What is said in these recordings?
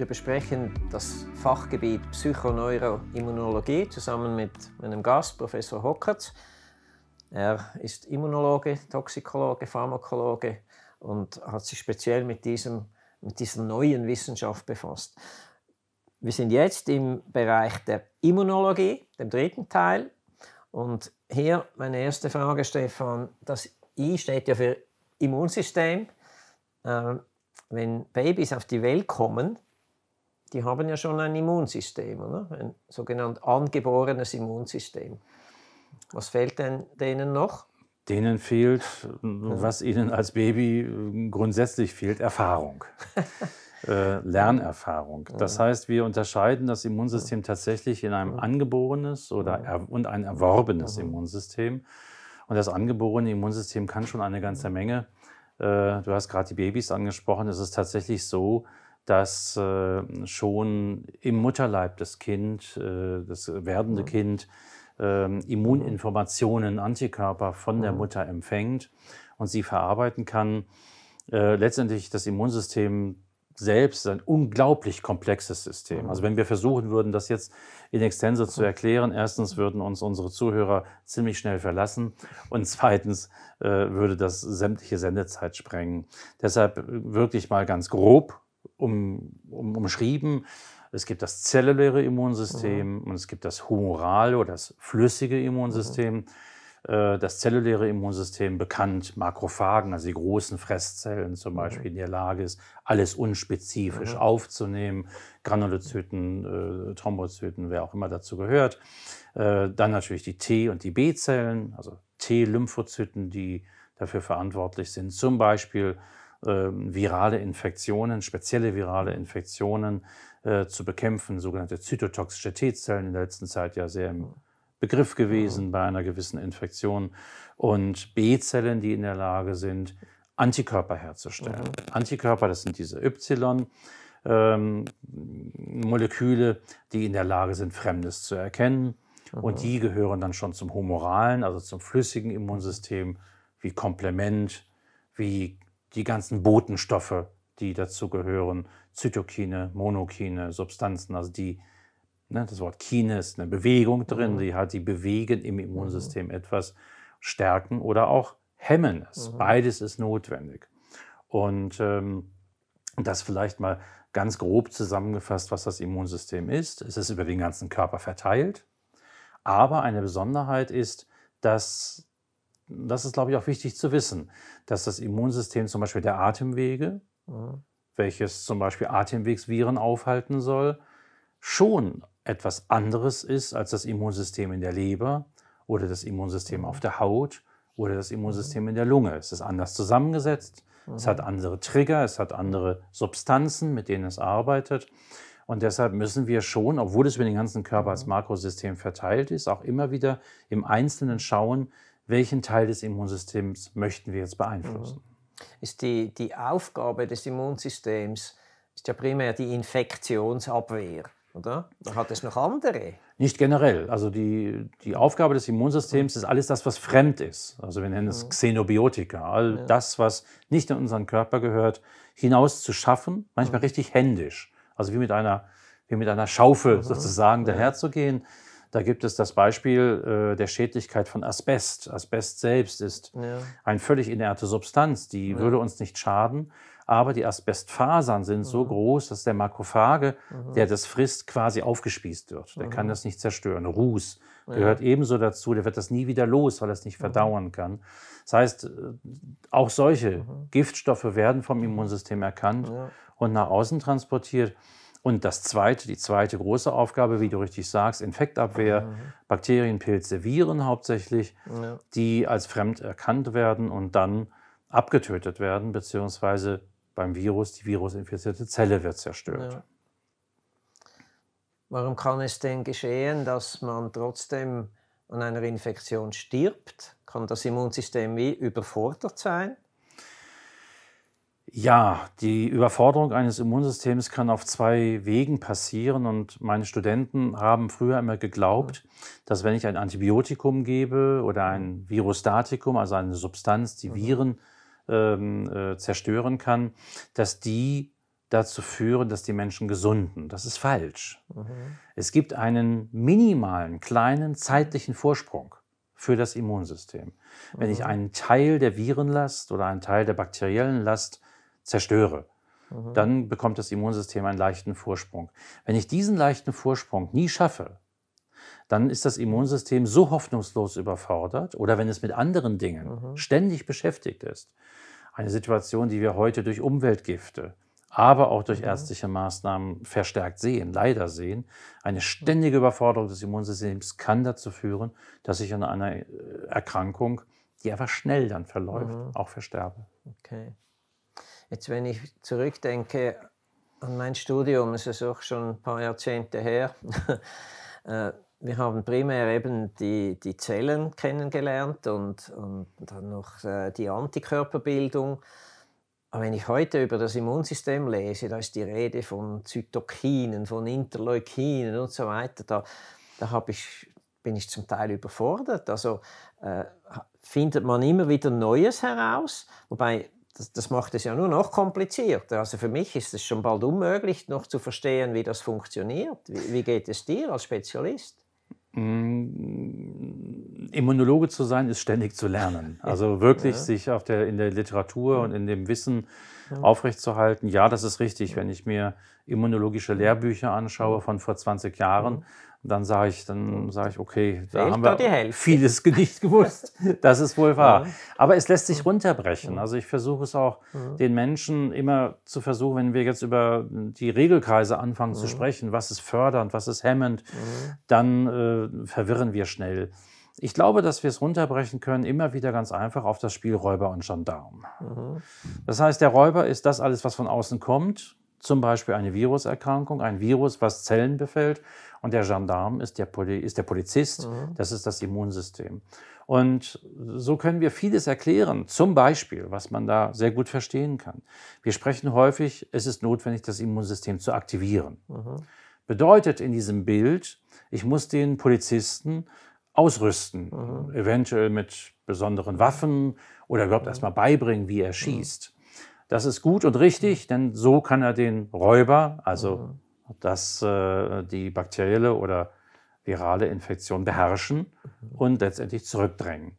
Wir besprechen das Fachgebiet Psychoneuroimmunologie zusammen mit meinem Gast, Professor Hockert. Er ist Immunologe, Toxikologe, Pharmakologe und hat sich speziell mit, diesem, mit dieser neuen Wissenschaft befasst. Wir sind jetzt im Bereich der Immunologie, dem dritten Teil. Und hier meine erste Frage, Stefan. Das I steht ja für Immunsystem. Äh, wenn Babys auf die Welt kommen, die haben ja schon ein Immunsystem, oder? ein sogenannt angeborenes Immunsystem. Was fehlt denn denen noch? Denen fehlt, was ihnen als Baby grundsätzlich fehlt, Erfahrung. Äh, Lernerfahrung. Das heißt, wir unterscheiden das Immunsystem tatsächlich in einem angeborenes oder und ein erworbenes Immunsystem. Und das angeborene Immunsystem kann schon eine ganze Menge. Äh, du hast gerade die Babys angesprochen. Es ist tatsächlich so, dass äh, schon im Mutterleib das Kind, äh, das werdende mhm. Kind, äh, Immuninformationen, Antikörper von mhm. der Mutter empfängt und sie verarbeiten kann. Äh, letztendlich das Immunsystem selbst ein unglaublich komplexes System. Also mhm. wenn wir versuchen würden, das jetzt in Extenso zu mhm. erklären, erstens würden uns unsere Zuhörer ziemlich schnell verlassen und zweitens äh, würde das sämtliche Sendezeit sprengen. Deshalb äh, wirklich mal ganz grob um, um, umschrieben. Es gibt das zelluläre Immunsystem mhm. und es gibt das humorale oder das flüssige Immunsystem. Mhm. Äh, das zelluläre Immunsystem bekannt, Makrophagen, also die großen Fresszellen zum mhm. Beispiel, mhm. in der Lage ist, alles unspezifisch mhm. aufzunehmen, Granulozyten, äh, Thrombozyten, wer auch immer dazu gehört. Äh, dann natürlich die T- und die B-Zellen, also T-Lymphozyten, die dafür verantwortlich sind, zum Beispiel ähm, virale Infektionen, spezielle virale Infektionen äh, zu bekämpfen, sogenannte zytotoxische T-Zellen in der letzten Zeit ja sehr im Begriff gewesen mhm. bei einer gewissen Infektion und B-Zellen, die in der Lage sind, Antikörper herzustellen. Mhm. Antikörper, das sind diese Y. Ähm, Moleküle, die in der Lage sind, Fremdes zu erkennen. Mhm. Und die gehören dann schon zum humoralen, also zum flüssigen Immunsystem, wie Komplement, wie die ganzen Botenstoffe, die dazu gehören, Zytokine, Monokine, Substanzen, also die, ne, das Wort Kine ist eine Bewegung drin, mhm. die halt die bewegen im Immunsystem mhm. etwas stärken oder auch hemmen es. Mhm. Beides ist notwendig. Und ähm, das vielleicht mal ganz grob zusammengefasst, was das Immunsystem ist. Es ist über den ganzen Körper verteilt. Aber eine Besonderheit ist, dass das ist, glaube ich, auch wichtig zu wissen, dass das Immunsystem zum Beispiel der Atemwege, mhm. welches zum Beispiel Atemwegsviren aufhalten soll, schon etwas anderes ist als das Immunsystem in der Leber oder das Immunsystem auf mhm. der Haut oder das Immunsystem mhm. in der Lunge. Es ist anders zusammengesetzt, es hat andere Trigger, es hat andere Substanzen, mit denen es arbeitet. Und deshalb müssen wir schon, obwohl es über den ganzen Körper als Makrosystem verteilt ist, auch immer wieder im Einzelnen schauen, welchen Teil des Immunsystems möchten wir jetzt beeinflussen. Mhm. Ist die, die Aufgabe des Immunsystems ist ja primär die Infektionsabwehr, oder? Da hat es noch andere. Nicht generell. Also die, die Aufgabe des Immunsystems ist alles das, was fremd ist. Also wir nennen es mhm. Xenobiotika. All ja. das, was nicht in unseren Körper gehört, hinaus zu schaffen, manchmal mhm. richtig händisch. Also wie mit einer, wie mit einer Schaufel sozusagen ja. daherzugehen. Da gibt es das Beispiel äh, der Schädlichkeit von Asbest. Asbest selbst ist ja. eine völlig inerte Substanz, die ja. würde uns nicht schaden. Aber die Asbestfasern sind mhm. so groß, dass der Makrophage, mhm. der das frisst, quasi aufgespießt wird. Der mhm. kann das nicht zerstören. Ruß ja. gehört ebenso dazu. Der wird das nie wieder los, weil er es nicht mhm. verdauern kann. Das heißt, äh, auch solche mhm. Giftstoffe werden vom mhm. Immunsystem erkannt und nach außen transportiert. Und das zweite, die zweite große Aufgabe, wie du richtig sagst, Infektabwehr, mhm. Bakterien, Pilze, Viren hauptsächlich, ja. die als fremd erkannt werden und dann abgetötet werden, beziehungsweise beim Virus, die virusinfizierte Zelle wird zerstört. Ja. Warum kann es denn geschehen, dass man trotzdem an einer Infektion stirbt? Kann das Immunsystem wie überfordert sein? Ja, die Überforderung eines Immunsystems kann auf zwei Wegen passieren. Und meine Studenten haben früher immer geglaubt, dass wenn ich ein Antibiotikum gebe oder ein Virostatikum, also eine Substanz, die mhm. Viren ähm, äh, zerstören kann, dass die dazu führen, dass die Menschen gesunden. Das ist falsch. Mhm. Es gibt einen minimalen, kleinen zeitlichen Vorsprung für das Immunsystem. Wenn mhm. ich einen Teil der Virenlast oder einen Teil der bakteriellen Last zerstöre, mhm. dann bekommt das Immunsystem einen leichten Vorsprung. Wenn ich diesen leichten Vorsprung nie schaffe, dann ist das Immunsystem so hoffnungslos überfordert oder wenn es mit anderen Dingen mhm. ständig beschäftigt ist. Eine Situation, die wir heute durch Umweltgifte, aber auch durch mhm. ärztliche Maßnahmen verstärkt sehen, leider sehen. Eine ständige Überforderung des Immunsystems kann dazu führen, dass ich an einer äh, Erkrankung, die einfach schnell dann verläuft, mhm. auch versterbe. Okay. Jetzt, wenn ich zurückdenke an mein Studium, es ist auch schon ein paar Jahrzehnte her, äh, wir haben primär eben die, die Zellen kennengelernt und, und dann noch äh, die Antikörperbildung. Aber wenn ich heute über das Immunsystem lese, da ist die Rede von Zytokinen, von Interleukinen und so weiter. Da, da ich, bin ich zum Teil überfordert. Also äh, findet man immer wieder Neues heraus, wobei das, das macht es ja nur noch komplizierter. Also für mich ist es schon bald unmöglich, noch zu verstehen, wie das funktioniert. Wie, wie geht es dir als Spezialist? Mm, Immunologe zu sein, ist ständig zu lernen. Also wirklich ja. sich auf der, in der Literatur und in dem Wissen ja. aufrechtzuhalten. Ja, das ist richtig. Wenn ich mir immunologische Lehrbücher anschaue von vor 20 Jahren, dann sage ich, dann sage ich, okay, da Fehlt haben wir vieles nicht gewusst. Das ist wohl wahr. Ja. Aber es lässt sich runterbrechen. Also ich versuche es auch ja. den Menschen immer zu versuchen, wenn wir jetzt über die Regelkreise anfangen ja. zu sprechen, was ist fördernd, was ist hemmend, dann äh, verwirren wir schnell. Ich glaube, dass wir es runterbrechen können, immer wieder ganz einfach auf das Spiel Räuber und Gendarm. Das heißt, der Räuber ist das alles, was von außen kommt, zum Beispiel eine Viruserkrankung, ein Virus, was Zellen befällt und der Gendarm ist der, Poli ist der Polizist, mhm. das ist das Immunsystem. Und so können wir vieles erklären, zum Beispiel, was man da sehr gut verstehen kann. Wir sprechen häufig, es ist notwendig, das Immunsystem zu aktivieren. Mhm. Bedeutet in diesem Bild, ich muss den Polizisten ausrüsten, mhm. eventuell mit besonderen Waffen oder überhaupt mhm. erstmal beibringen, wie er mhm. schießt. Das ist gut und richtig, mhm. denn so kann er den Räuber, also dass äh, die bakterielle oder virale Infektion beherrschen mhm. und letztendlich zurückdrängen.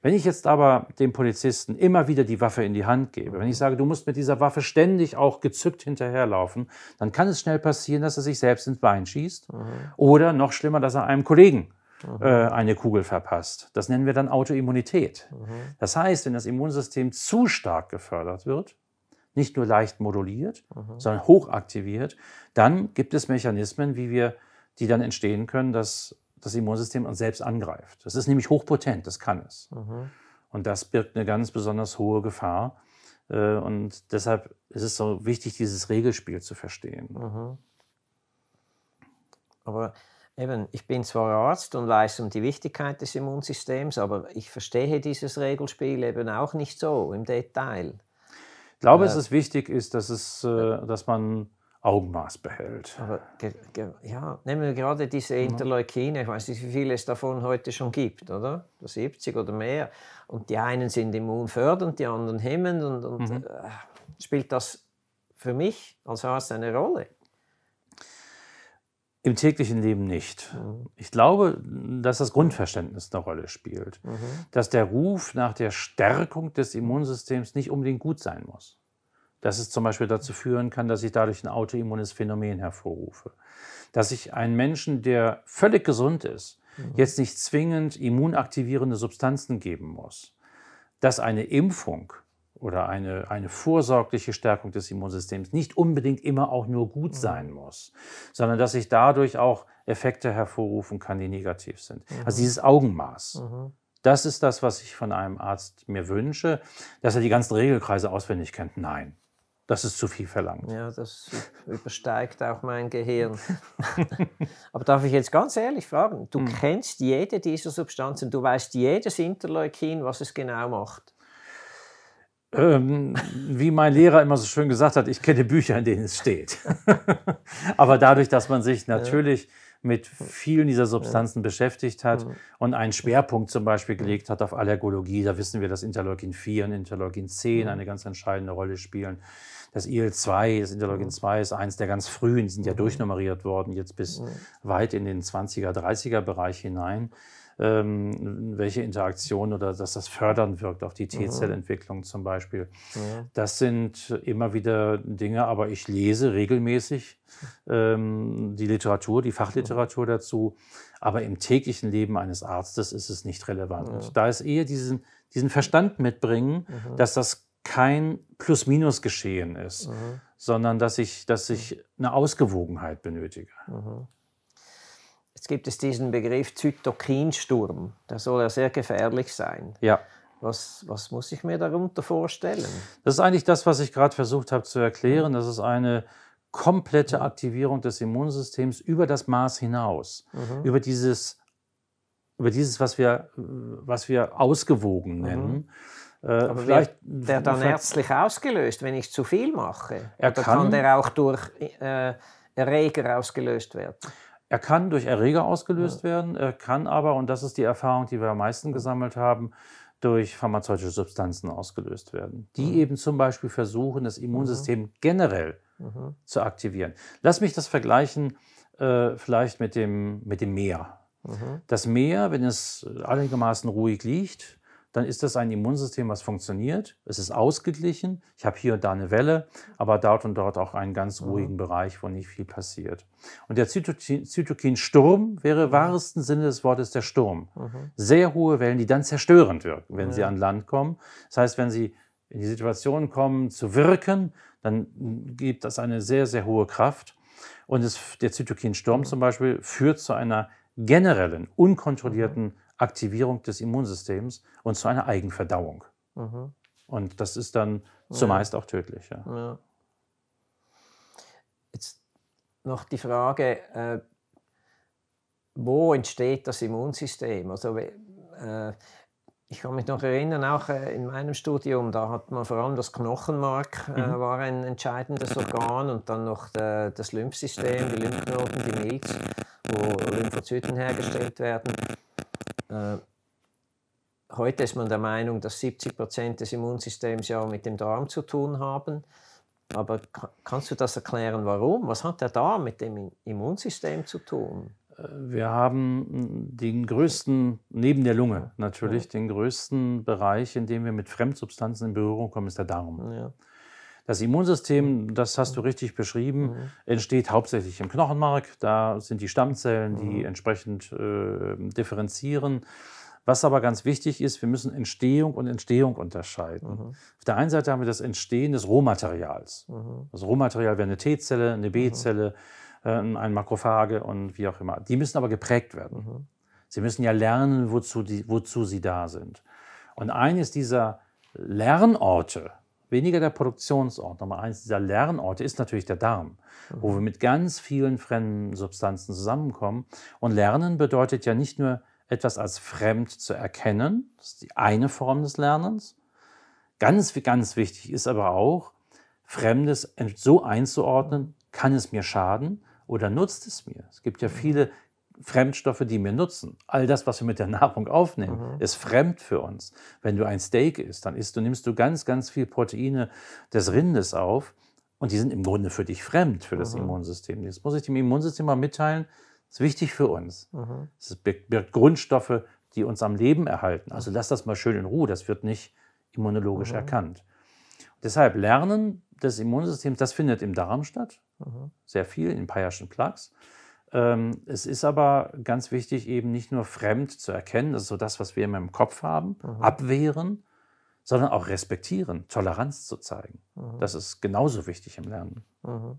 Wenn ich jetzt aber dem Polizisten immer wieder die Waffe in die Hand gebe, wenn ich mhm. sage, du musst mit dieser Waffe ständig auch gezückt hinterherlaufen, dann kann es schnell passieren, dass er sich selbst ins Bein schießt mhm. oder noch schlimmer, dass er einem Kollegen äh, eine Kugel verpasst. Das nennen wir dann Autoimmunität. Das heißt, wenn das Immunsystem zu stark gefördert wird, nicht nur leicht moduliert, mhm. sondern hochaktiviert, dann gibt es Mechanismen, wie wir, die dann entstehen können, dass das Immunsystem uns selbst angreift. Das ist nämlich hochpotent, das kann es. Mhm. Und das birgt eine ganz besonders hohe Gefahr. Äh, und deshalb ist es so wichtig, dieses Regelspiel zu verstehen. Mhm. Aber eben, ich bin zwar Arzt und weiß um die Wichtigkeit des Immunsystems, aber ich verstehe dieses Regelspiel eben auch nicht so im Detail glaube, es ist wichtig, ist, dass, es, äh, dass man Augenmaß behält. Aber ja, nehmen wir gerade diese mhm. Interleukine, ich weiß nicht, wie viele es davon heute schon gibt, oder? 70 oder mehr. Und die einen sind immunfördernd, die anderen hemmend. Und, und mhm. äh, spielt das für mich als Arzt eine Rolle? Im täglichen Leben nicht. Mhm. Ich glaube, dass das Grundverständnis eine Rolle spielt. Mhm. Dass der Ruf nach der Stärkung des Immunsystems nicht unbedingt gut sein muss. Dass es zum Beispiel dazu führen kann, dass ich dadurch ein autoimmunes Phänomen hervorrufe. Dass ich einen Menschen, der völlig gesund ist, mhm. jetzt nicht zwingend immunaktivierende Substanzen geben muss. Dass eine Impfung oder eine, eine vorsorgliche Stärkung des Immunsystems nicht unbedingt immer auch nur gut mhm. sein muss, sondern dass ich dadurch auch Effekte hervorrufen kann, die negativ sind. Also mhm. Also dieses Augenmaß. Mhm. Das ist das, was ich von einem Arzt mir wünsche, dass er die ganzen Regelkreise auswendig kennt. Nein. Das ist zu viel verlangt. Ja, das übersteigt auch mein Gehirn. Aber darf ich jetzt ganz ehrlich fragen? Du mhm. kennst jede dieser Substanzen, du weißt jedes Interleukin, was es genau macht ähm, wie mein Lehrer immer so schön gesagt hat, ich kenne Bücher, in denen es steht. Aber dadurch, dass man sich natürlich mit vielen dieser Substanzen ja. beschäftigt hat mhm. und einen Schwerpunkt zum Beispiel gelegt hat auf Allergologie. Da wissen wir, dass Interleukin 4 und Interleukin 10 mhm. eine ganz entscheidende Rolle spielen. Das IL-2, das Interleukin 2 ist eins der ganz frühen, die sind ja durchnummeriert worden, jetzt bis weit in den 20er, 30er Bereich hinein ähm, welche Interaktion oder dass das fördern wirkt auf die T-Zellentwicklung mhm. zum Beispiel. Ja. Das sind immer wieder Dinge, aber ich lese regelmäßig ähm, die Literatur, die Fachliteratur mhm. dazu. Aber im täglichen Leben eines Arztes ist es nicht relevant. Ja. Da ist eher diesen, diesen Verstand mitbringen, mhm. dass das kein Plus-Minus-Geschehen ist, mhm. sondern dass ich, dass ich mhm. eine Ausgewogenheit benötige. Mhm. Jetzt gibt es diesen Begriff Zytokinsturm. Der soll ja sehr gefährlich sein. Ja. Was, was muss ich mir darunter vorstellen? Das ist eigentlich das, was ich gerade versucht habe zu erklären. Das ist eine komplette Aktivierung des Immunsystems über das Maß hinaus, mhm. über dieses, über dieses, was wir, was wir ausgewogen mhm. nennen. Mhm. Aber vielleicht wird der dann vielleicht, ärztlich ausgelöst, wenn ich zu viel mache? Er Oder kann, kann der auch durch äh, Erreger ausgelöst werden? Er kann durch Erreger ausgelöst ja. werden, er kann aber, und das ist die Erfahrung, die wir am meisten gesammelt haben, durch pharmazeutische Substanzen ausgelöst werden, die mhm. eben zum Beispiel versuchen, das Immunsystem mhm. generell mhm. zu aktivieren. Lass mich das vergleichen äh, vielleicht mit dem, mit dem Meer. Mhm. Das Meer, wenn es äh, einigermaßen ruhig liegt, dann ist das ein Immunsystem, was funktioniert. Es ist ausgeglichen. Ich habe hier und da eine Welle, aber dort und dort auch einen ganz ruhigen mhm. Bereich, wo nicht viel passiert. Und der Zytokin, Zytokinsturm wäre mhm. wahrsten Sinne des Wortes der Sturm. Mhm. Sehr hohe Wellen, die dann zerstörend wirken, wenn ja. sie an Land kommen. Das heißt, wenn sie in die Situation kommen zu wirken, dann gibt das eine sehr, sehr hohe Kraft. Und es, der Zytokinsturm zum Beispiel führt zu einer generellen, unkontrollierten Aktivierung des Immunsystems und zu einer Eigenverdauung. Mhm. Und das ist dann zumeist ja. auch tödlich. Ja. Ja. Jetzt noch die Frage, äh, wo entsteht das Immunsystem? Also, äh, ich kann mich noch erinnern, auch äh, in meinem Studium, da hat man vor allem das Knochenmark äh, mhm. war ein entscheidendes Organ und dann noch der, äh, das Lymphsystem, die Lymphknoten, die Milz, wo Lymphozyten hergestellt werden. Äh, heute ist man der Meinung, dass 70 Prozent des Immunsystems ja mit dem Darm zu tun haben. Aber kannst du das erklären, warum? Was hat der Darm mit dem Immunsystem zu tun? Äh, wir haben hm, den größten, neben der Lunge natürlich, ja. den größten Bereich, in dem wir mit Fremdsubstanzen in Berührung kommen, ist der Darm. Ja. Das Immunsystem, mhm. das hast du mhm. richtig beschrieben, mhm. entsteht hauptsächlich im Knochenmark. Da sind die Stammzellen, die mhm. entsprechend äh, differenzieren. Was aber ganz wichtig ist, wir müssen Entstehung und Entstehung unterscheiden. Mhm. Auf der einen Seite haben wir das Entstehen des Rohmaterials. Mhm. Das Rohmaterial wäre eine T-Zelle, eine mhm. B-Zelle, äh, ein Makrophage und wie auch immer. Die müssen aber geprägt werden. Sie müssen ja lernen, wozu, die, wozu sie da sind. Und eines dieser Lernorte weniger der Produktionsort, Nummer eins dieser Lernorte ist natürlich der Darm, wo wir mhm. mit ganz vielen fremden Substanzen zusammenkommen. Und Lernen bedeutet ja nicht nur etwas als fremd zu erkennen, das ist die eine Form des Lernens. Ganz, ganz wichtig ist aber auch, Fremdes so einzuordnen, kann es mir schaden oder nutzt es mir? Es gibt ja mhm. viele Fremdstoffe, die wir nutzen. All das, was wir mit der Nahrung aufnehmen, mhm. ist fremd für uns. Wenn du ein Steak isst, dann isst du, nimmst du ganz, ganz viel Proteine des Rindes auf und die sind im Grunde für dich fremd, für das mhm. Immunsystem. Jetzt muss ich dem Immunsystem mal mitteilen, ist wichtig für uns. Mhm. Es birgt Grundstoffe, die uns am Leben erhalten. Also lass das mal schön in Ruhe, das wird nicht immunologisch mhm. erkannt. Deshalb Lernen des Immunsystems, das findet im Darm statt, mhm. sehr viel, in Peyerschen Plaques. Ähm, es ist aber ganz wichtig, eben nicht nur fremd zu erkennen, das ist so das, was wir immer im Kopf haben, mhm. abwehren, sondern auch respektieren, Toleranz zu zeigen. Mhm. Das ist genauso wichtig im Lernen. Mhm.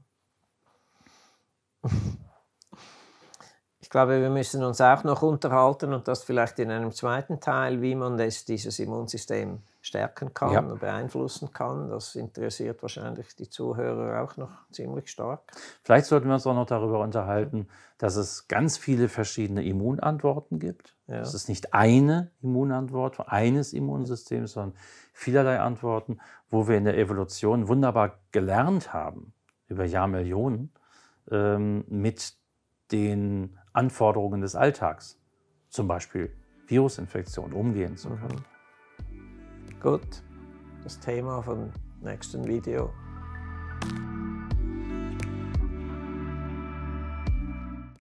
Ich glaube, wir müssen uns auch noch unterhalten und das vielleicht in einem zweiten Teil, wie man es, dieses Immunsystem stärken kann, ja. beeinflussen kann. Das interessiert wahrscheinlich die Zuhörer auch noch ziemlich stark. Vielleicht sollten wir uns auch noch darüber unterhalten, dass es ganz viele verschiedene Immunantworten gibt. Ja. Es ist nicht eine Immunantwort eines Immunsystems, sondern vielerlei Antworten, wo wir in der Evolution wunderbar gelernt haben, über Jahrmillionen, ähm, mit den Anforderungen des Alltags, zum Beispiel Virusinfektionen, umgehen zu mhm. können. Mhm. Gut, das Thema vom nächsten Video.